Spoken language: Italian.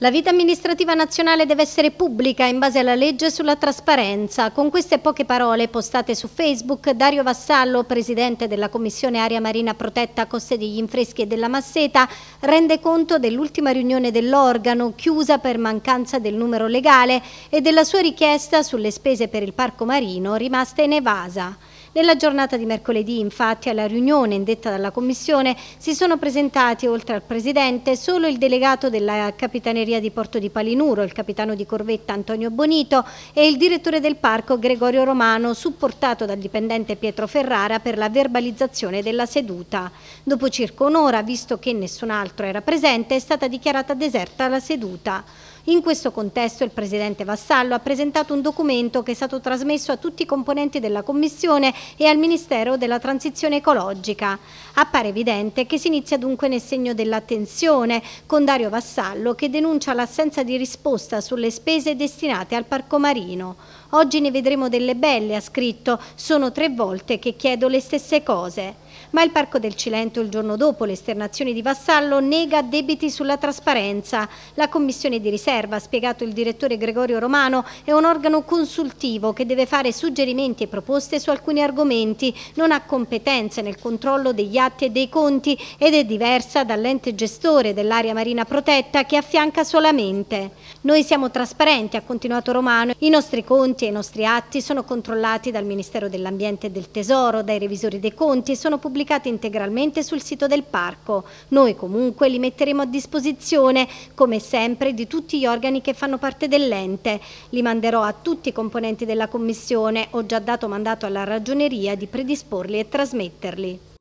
La vita amministrativa nazionale deve essere pubblica in base alla legge sulla trasparenza. Con queste poche parole postate su Facebook, Dario Vassallo, presidente della Commissione Aria Marina Protetta Coste degli Infreschi e della Masseta, rende conto dell'ultima riunione dell'organo chiusa per mancanza del numero legale e della sua richiesta sulle spese per il parco marino rimasta in evasa. Nella giornata di mercoledì, infatti, alla riunione indetta dalla Commissione si sono presentati, oltre al Presidente, solo il delegato della Capitaneria di Porto di Palinuro, il capitano di corvetta Antonio Bonito e il direttore del parco Gregorio Romano, supportato dal dipendente Pietro Ferrara per la verbalizzazione della seduta. Dopo circa un'ora, visto che nessun altro era presente, è stata dichiarata deserta la seduta. In questo contesto il Presidente Vassallo ha presentato un documento che è stato trasmesso a tutti i componenti della Commissione e al Ministero della Transizione Ecologica. Appare evidente che si inizia dunque nel segno dell'attenzione con Dario Vassallo che denuncia l'assenza di risposta sulle spese destinate al Parco Marino. Oggi ne vedremo delle belle, ha scritto, sono tre volte che chiedo le stesse cose. Ma il Parco del Cilento il giorno dopo le esternazioni di Vassallo nega debiti sulla trasparenza. La commissione di riserva, ha spiegato il direttore Gregorio Romano, è un organo consultivo che deve fare suggerimenti e proposte su alcuni argomenti, non ha competenze nel controllo degli atti e dei conti ed è diversa dall'ente gestore dell'area marina protetta che affianca solamente. Noi siamo trasparenti, ha continuato Romano, i nostri conti e i nostri atti sono controllati dal Ministero dell'Ambiente e del Tesoro, dai revisori dei conti e sono pubblicati pubblicati integralmente sul sito del parco. Noi comunque li metteremo a disposizione, come sempre, di tutti gli organi che fanno parte dell'ente. Li manderò a tutti i componenti della commissione, ho già dato mandato alla ragioneria di predisporli e trasmetterli.